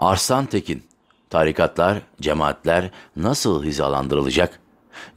Arslan Tekin, tarikatlar, cemaatler nasıl hizalandırılacak?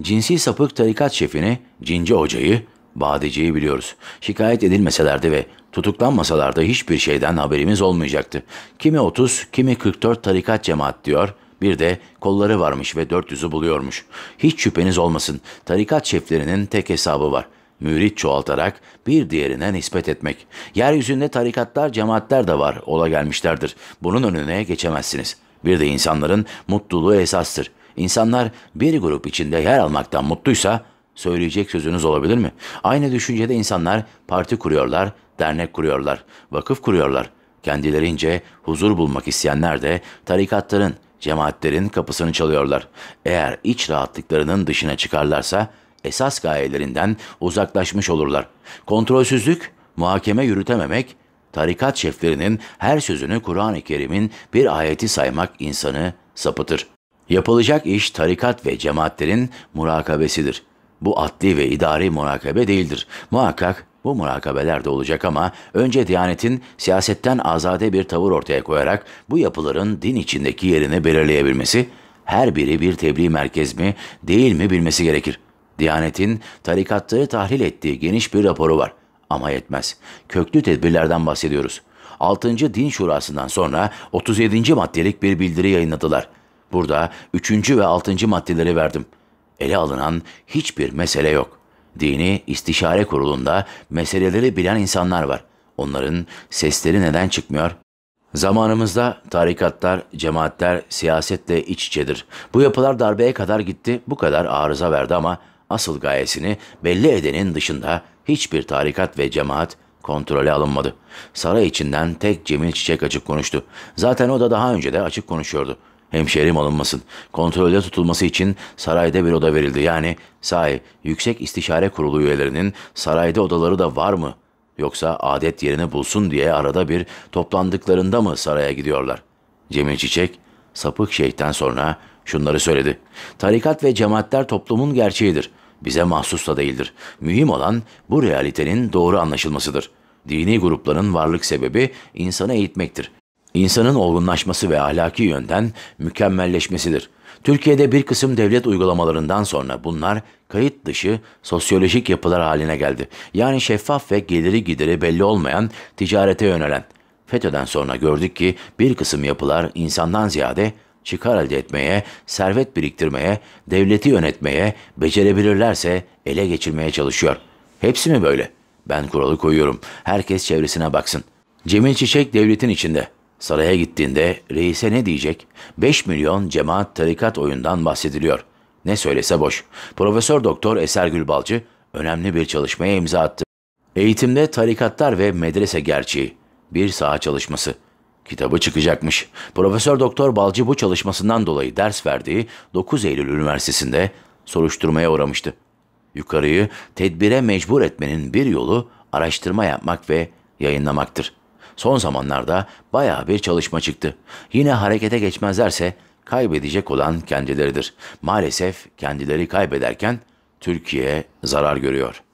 Cinsi sapık tarikat şefini, Cinci Hoca'yı, Badeci'yi biliyoruz. Şikayet edilmeselerdi ve tutuklanmasalardı hiçbir şeyden haberimiz olmayacaktı. Kimi 30, kimi 44 tarikat cemaat diyor, bir de kolları varmış ve 400'ü buluyormuş. Hiç şüpheniz olmasın, tarikat şeflerinin tek hesabı var.'' mürit çoğaltarak bir diğerine nispet etmek. Yeryüzünde tarikatlar, cemaatler de var, ola gelmişlerdir. Bunun önüne geçemezsiniz. Bir de insanların mutluluğu esastır. İnsanlar bir grup içinde yer almaktan mutluysa söyleyecek sözünüz olabilir mi? Aynı düşüncede insanlar parti kuruyorlar, dernek kuruyorlar, vakıf kuruyorlar. Kendilerince huzur bulmak isteyenler de tarikatların, cemaatlerin kapısını çalıyorlar. Eğer iç rahatlıklarının dışına çıkarlarsa esas gayelerinden uzaklaşmış olurlar. Kontrolsüzlük, muhakeme yürütememek, tarikat şeflerinin her sözünü Kur'an-ı Kerim'in bir ayeti saymak insanı sapıtır. Yapılacak iş tarikat ve cemaatlerin murakabesidir. Bu adli ve idari murakabe değildir. Muhakkak bu murakabeler de olacak ama önce Diyanet'in siyasetten azade bir tavır ortaya koyarak bu yapıların din içindeki yerini belirleyebilmesi, her biri bir tebliğ merkez mi değil mi bilmesi gerekir. Diyanet'in tarikatları tahlil ettiği geniş bir raporu var. Ama yetmez. Köklü tedbirlerden bahsediyoruz. 6. Din Şurası'ndan sonra 37. maddelik bir bildiri yayınladılar. Burada 3. ve 6. maddeleri verdim. Ele alınan hiçbir mesele yok. Dini istişare kurulunda meseleleri bilen insanlar var. Onların sesleri neden çıkmıyor? Zamanımızda tarikatlar, cemaatler siyasetle iç içedir. Bu yapılar darbeye kadar gitti, bu kadar arıza verdi ama asıl gayesini belli edenin dışında hiçbir tarikat ve cemaat kontrole alınmadı. Saray içinden tek Cemil Çiçek açık konuştu. Zaten o da daha önce de açık konuşuyordu. Hemşerim alınmasın. Kontrolde tutulması için sarayda bir oda verildi. Yani sahi Yüksek istişare Kurulu üyelerinin sarayda odaları da var mı? Yoksa adet yerini bulsun diye arada bir toplandıklarında mı saraya gidiyorlar? Cemil Çiçek sapık şeyhten sonra şunları söyledi. Tarikat ve cemaatler toplumun gerçeğidir bize mahsus da değildir. Mühim olan bu realitenin doğru anlaşılmasıdır. Dini grupların varlık sebebi insanı eğitmektir. İnsanın olgunlaşması ve ahlaki yönden mükemmelleşmesidir. Türkiye'de bir kısım devlet uygulamalarından sonra bunlar kayıt dışı sosyolojik yapılar haline geldi. Yani şeffaf ve geliri gideri belli olmayan ticarete yönelen. FETÖ'den sonra gördük ki bir kısım yapılar insandan ziyade çıkar elde etmeye, servet biriktirmeye, devleti yönetmeye, becerebilirlerse ele geçirmeye çalışıyor. Hepsi mi böyle? Ben kuralı koyuyorum. Herkes çevresine baksın. Cemil Çiçek devletin içinde. Saraya gittiğinde reise ne diyecek? 5 milyon cemaat tarikat oyundan bahsediliyor. Ne söylese boş. Profesör Doktor Eser Gülbalcı önemli bir çalışmaya imza attı. Eğitimde tarikatlar ve medrese gerçeği. Bir saha çalışması. Kitabı çıkacakmış. Profesör Doktor Balcı bu çalışmasından dolayı ders verdiği 9 Eylül Üniversitesi'nde soruşturmaya uğramıştı. Yukarıyı tedbire mecbur etmenin bir yolu araştırma yapmak ve yayınlamaktır. Son zamanlarda baya bir çalışma çıktı. Yine harekete geçmezlerse kaybedecek olan kendileridir. Maalesef kendileri kaybederken Türkiye zarar görüyor.''